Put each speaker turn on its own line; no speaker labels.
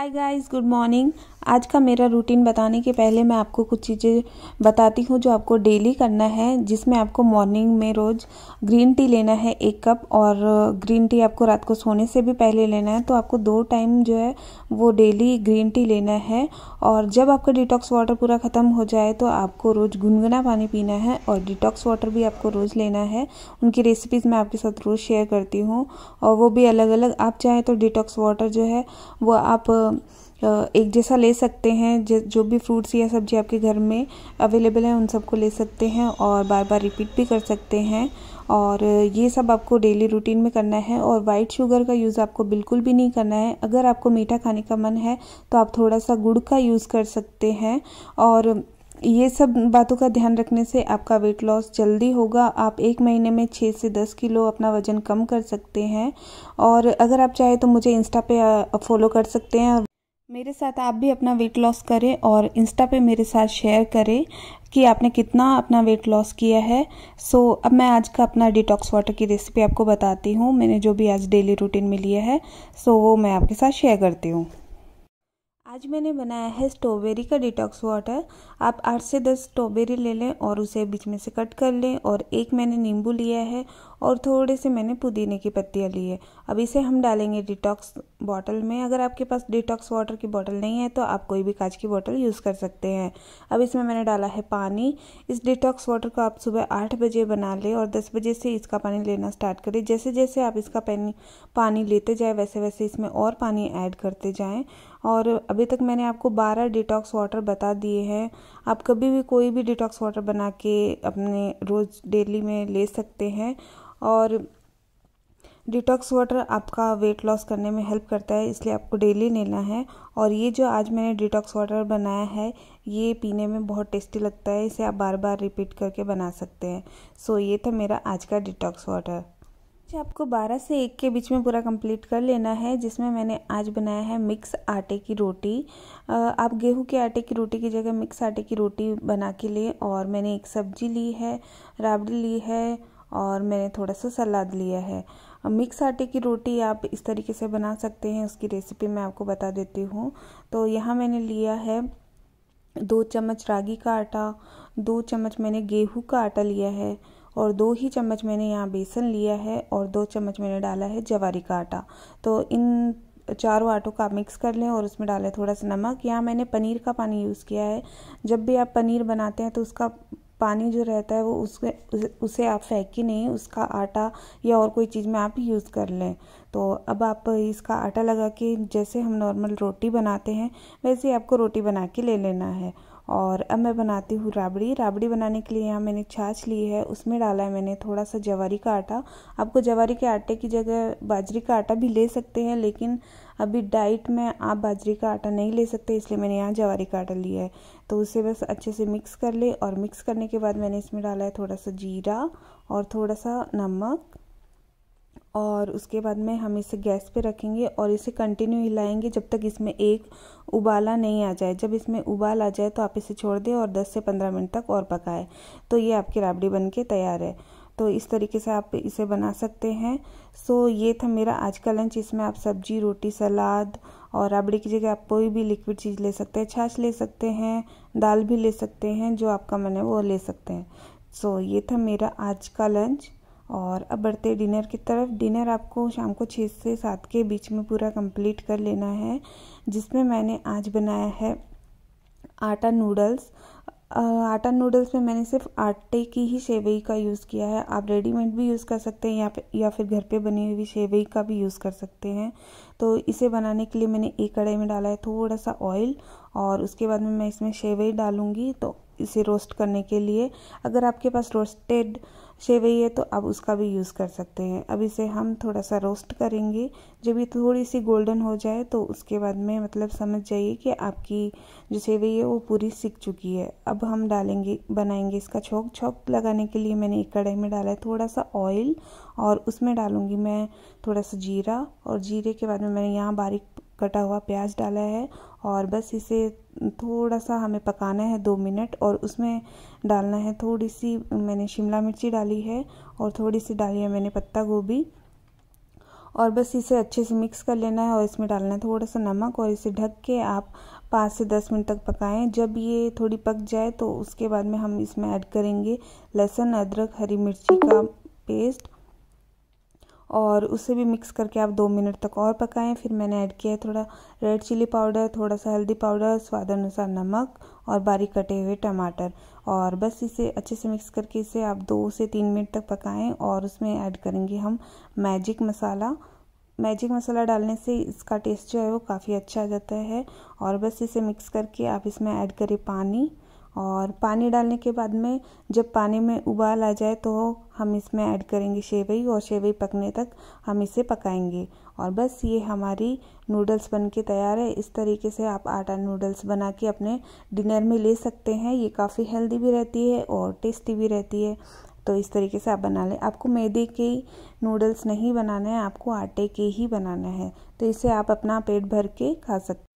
hi guys good morning आज का मेरा रूटीन बताने के पहले मैं आपको कुछ चीज़ें बताती हूँ जो आपको डेली करना है जिसमें आपको मॉर्निंग में रोज़ ग्रीन टी लेना है एक कप और ग्रीन टी आपको रात को सोने से भी पहले लेना है तो आपको दो टाइम जो है वो डेली ग्रीन टी लेना है और जब आपका डिटॉक्स वाटर पूरा ख़त्म हो जाए तो आपको रोज़ गुनगुना पानी पीना है और डिटॉक्स वाटर भी आपको रोज़ लेना है उनकी रेसिपीज़ मैं आपके साथ रोज़ शेयर करती हूँ और वो भी अलग अलग आप चाहें तो डिटॉक्स वाटर जो है वो आप एक जैसा ले सकते हैं जो भी फ्रूट्स या सब्जी आपके घर में अवेलेबल है उन सबको ले सकते हैं और बार बार रिपीट भी कर सकते हैं और ये सब आपको डेली रूटीन में करना है और वाइट शुगर का यूज़ आपको बिल्कुल भी नहीं करना है अगर आपको मीठा खाने का मन है तो आप थोड़ा सा गुड़ का यूज़ कर सकते हैं और ये सब बातों का ध्यान रखने से आपका वेट लॉस जल्दी होगा आप एक महीने में छः से दस किलो अपना वज़न कम कर सकते हैं और अगर आप चाहें तो मुझे इंस्टा पे फॉलो कर सकते हैं मेरे साथ आप भी अपना वेट लॉस करें और इंस्टा पे मेरे साथ शेयर करें कि आपने कितना अपना वेट लॉस किया है सो so, अब मैं आज का अपना डिटॉक्स वाटर की रेसिपी आपको बताती हूँ मैंने जो भी आज डेली रूटीन में लिया है सो so, वो मैं आपके साथ शेयर करती हूँ आज मैंने बनाया है स्ट्रॉबेरी का डिटॉक्स वाटर आप आठ से दस स्ट्रॉबेरी ले लें और उसे बीच में से कट कर लें और एक मैंने नींबू लिया है और थोड़े से मैंने पुदीने की पत्तियाँ ली है अब इसे हम डालेंगे डिटॉक्स बॉटल में अगर आपके पास डिटॉक्स वाटर की बॉटल नहीं है तो आप कोई भी कांच की बॉटल यूज़ कर सकते हैं अब इसमें मैंने डाला है पानी इस डिटॉक्स वाटर को आप सुबह आठ बजे बना लें और दस बजे से इसका पानी लेना स्टार्ट करें जैसे जैसे आप इसका पानी पानी लेते जाएँ वैसे वैसे इसमें और पानी ऐड करते जाएँ और अभी तक मैंने आपको 12 डिटॉक्स वाटर बता दिए हैं आप कभी भी कोई भी डिटॉक्स वाटर बना के अपने रोज़ डेली में ले सकते हैं और डिटॉक्स वाटर आपका वेट लॉस करने में हेल्प करता है इसलिए आपको डेली लेना है और ये जो आज मैंने डिटॉक्स वाटर बनाया है ये पीने में बहुत टेस्टी लगता है इसे आप बार बार रिपीट करके बना सकते हैं सो ये था मेरा आज का डिटॉक्स वाटर आपको 12 से 1 के बीच में पूरा कंप्लीट कर लेना है जिसमें मैंने आज बनाया है मिक्स आटे की रोटी आप गेहूं के आटे की रोटी की जगह मिक्स आटे की रोटी बना के लिए और मैंने एक सब्जी ली है राबड़ी ली है और मैंने थोड़ा सा सलाद लिया है मिक्स आटे की रोटी आप इस तरीके से बना सकते हैं उसकी रेसिपी मैं आपको बता देती हूँ तो यहाँ मैंने लिया है दो चम्मच रागी का आटा दो चम्मच मैंने गेहूं का आटा लिया है और दो ही चम्मच मैंने यहाँ बेसन लिया है और दो चम्मच मैंने डाला है जवारी का आटा तो इन चारों आटों का मिक्स कर लें और उसमें डालें थोड़ा सा नमक यहाँ मैंने पनीर का पानी यूज़ किया है जब भी आप पनीर बनाते हैं तो उसका पानी जो रहता है वो उसके उसे आप फेंकी नहीं उसका आटा या और कोई चीज़ में आप यूज़ कर लें तो अब आप इसका आटा लगा के जैसे हम नॉर्मल रोटी बनाते हैं वैसे आपको रोटी बना के ले लेना है और अब मैं बनाती हूँ राबड़ी राबड़ी बनाने के लिए यहाँ मैंने छाछ ली है उसमें डाला है मैंने थोड़ा सा जवारी का आटा आपको जवारी के आटे की जगह बाजरी का आटा भी ले सकते हैं लेकिन अभी डाइट में आप बाजरी का आटा नहीं ले सकते इसलिए मैंने यहाँ जवारी का आटा लिया है तो उसे बस अच्छे से मिक्स कर ले और मिक्स करने के बाद मैंने इसमें डाला है थोड़ा सा जीरा और थोड़ा सा नमक और उसके बाद में हम इसे गैस पे रखेंगे और इसे कंटिन्यू हिलाएंगे जब तक इसमें एक उबाला नहीं आ जाए जब इसमें उबाल आ जाए तो आप इसे छोड़ दें और 10 से 15 मिनट तक और पकाएं तो ये आपकी राबड़ी बनके तैयार है तो इस तरीके से आप इसे बना सकते हैं सो ये था मेरा आज का लंच इसमें आप सब्जी रोटी सलाद और राबड़ी की जगह आप कोई भी लिक्विड चीज़ ले सकते हैं छाछ ले सकते हैं दाल भी ले सकते हैं जो आपका मन है वो ले सकते हैं सो ये था मेरा आज का लंच और अब बढ़ते डिनर की तरफ डिनर आपको शाम को छः से सात के बीच में पूरा कंप्लीट कर लेना है जिसमें मैंने आज बनाया है आटा नूडल्स आटा नूडल्स में मैंने सिर्फ आटे की ही सेवई का यूज़ किया है आप रेडीमेड भी यूज़ कर सकते हैं या फिर या फिर घर पे बनी हुई सेवई का भी यूज़ कर सकते हैं तो इसे बनाने के लिए मैंने एक कढ़ाई में डाला है थोड़ा सा ऑयल और उसके बाद में मैं इसमें सेवई डालूँगी तो इसे रोस्ट करने के लिए अगर आपके पास रोस्टेड सेवई है तो आप उसका भी यूज़ कर सकते हैं अब इसे हम थोड़ा सा रोस्ट करेंगे जब ये थोड़ी सी गोल्डन हो जाए तो उसके बाद में मतलब समझ जाइए कि आपकी जो सेवई है वो पूरी सीख चुकी है अब हम डालेंगे बनाएंगे इसका छोंक छोंक लगाने के लिए मैंने एक कढ़ाई में डाला है थोड़ा सा ऑयल और उसमें डालूँगी मैं थोड़ा सा जीरा और जीरे के बाद में मैंने यहाँ बारीक कटा हुआ प्याज डाला है और बस इसे थोड़ा सा हमें पकाना है दो मिनट और उसमें डालना है थोड़ी सी मैंने शिमला मिर्ची डाली है और थोड़ी सी डाली है मैंने पत्ता गोभी और बस इसे अच्छे से मिक्स कर लेना है और इसमें डालना है थोड़ा सा नमक और इसे ढक के आप पाँच से दस मिनट तक पकाएं जब ये थोड़ी पक जाए तो उसके बाद में हम इसमें ऐड करेंगे लहसुन अदरक हरी मिर्ची का पेस्ट और उसे भी मिक्स करके आप दो मिनट तक और पकाएं फिर मैंने ऐड किया है थोड़ा रेड चिली पाउडर थोड़ा सा हल्दी पाउडर स्वाद अनुसार नमक और बारीक कटे हुए टमाटर और बस इसे अच्छे से मिक्स करके इसे आप दो से तीन मिनट तक पकाएं और उसमें ऐड करेंगे हम मैजिक मसाला मैजिक मसाला डालने से इसका टेस्ट जो है वो काफ़ी अच्छा आ जाता है और बस इसे मिक्स करके आप इसमें ऐड करें पानी और पानी डालने के बाद में जब पानी में उबाल आ जाए तो हम इसमें ऐड करेंगे सेवई और सेवई पकने तक हम इसे पकाएंगे और बस ये हमारी नूडल्स बन के तैयार है इस तरीके से आप आटा नूडल्स बना के अपने डिनर में ले सकते हैं ये काफ़ी हेल्दी भी रहती है और टेस्टी भी रहती है तो इस तरीके से आप बना लें आपको मैदे के नूडल्स नहीं बनाना है आपको आटे के ही बनाना है तो इसे आप अपना पेट भर के खा सकते